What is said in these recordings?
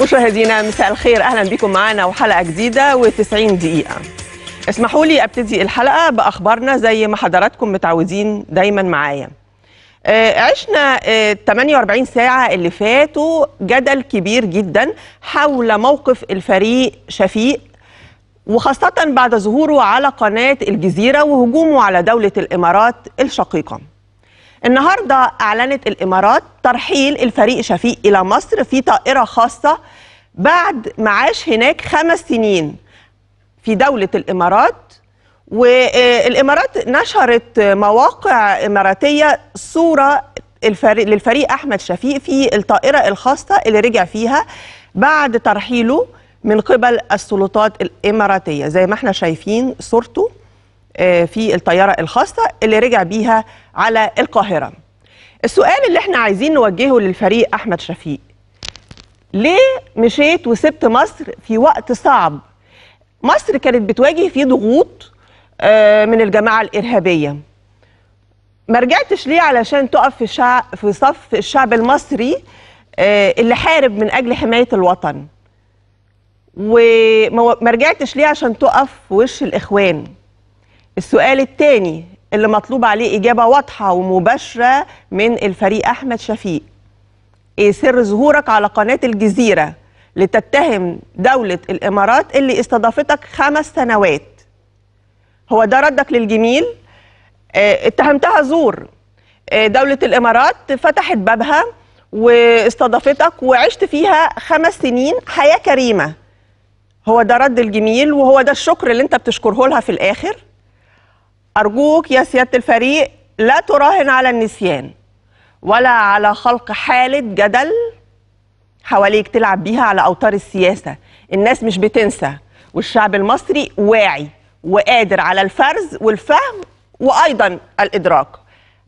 مشاهدينا مساء الخير اهلا بكم معنا وحلقه جديده و90 دقيقه اسمحوا لي ابتدي الحلقه باخبارنا زي ما حضراتكم متعودين دايما معايا آه، عشنا 48 آه، ساعة اللي فاتوا جدل كبير جدا حول موقف الفريق شفيق وخاصة بعد ظهوره على قناة الجزيرة وهجومه على دولة الإمارات الشقيقة النهارده اعلنت الامارات ترحيل الفريق شفيق الى مصر في طائره خاصه بعد معاش هناك خمس سنين في دوله الامارات والامارات نشرت مواقع اماراتيه صوره الفريق للفريق احمد شفيق في الطائره الخاصه اللي رجع فيها بعد ترحيله من قبل السلطات الاماراتيه زي ما احنا شايفين صورته آه، في الطيارة الخاصة اللي رجع بيها على القاهرة السؤال اللي احنا عايزين نوجهه للفريق أحمد شفيق ليه مشيت وسبت مصر في وقت صعب مصر كانت بتواجه فيه ضغوط آه، من الجماعة الإرهابية ما رجعتش ليه علشان تقف في, في صف الشعب المصري آه، اللي حارب من أجل حماية الوطن وما رجعتش ليه عشان تقف في وش الإخوان السؤال الثاني اللي مطلوب عليه إجابة واضحة ومباشرة من الفريق أحمد شفيق إيه سر ظهورك على قناة الجزيرة لتتهم دولة الإمارات اللي استضافتك خمس سنوات هو ده ردك للجميل اه اتهمتها زور اه دولة الإمارات فتحت بابها واستضافتك وعشت فيها خمس سنين حياة كريمة هو ده رد الجميل وهو ده الشكر اللي انت بتشكره لها في الآخر أرجوك يا سيادة الفريق لا تراهن على النسيان ولا على خلق حالة جدل حواليك تلعب بيها على أوتار السياسة الناس مش بتنسى والشعب المصري واعي وقادر على الفرز والفهم وأيضا الإدراك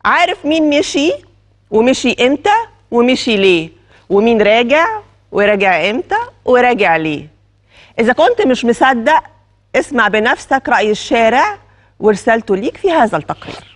عارف مين مشي ومشي إمتى ومشي ليه ومين راجع وراجع إمتى وراجع ليه إذا كنت مش مصدق اسمع بنفسك رأي الشارع ورسالته ليك في هذا التقرير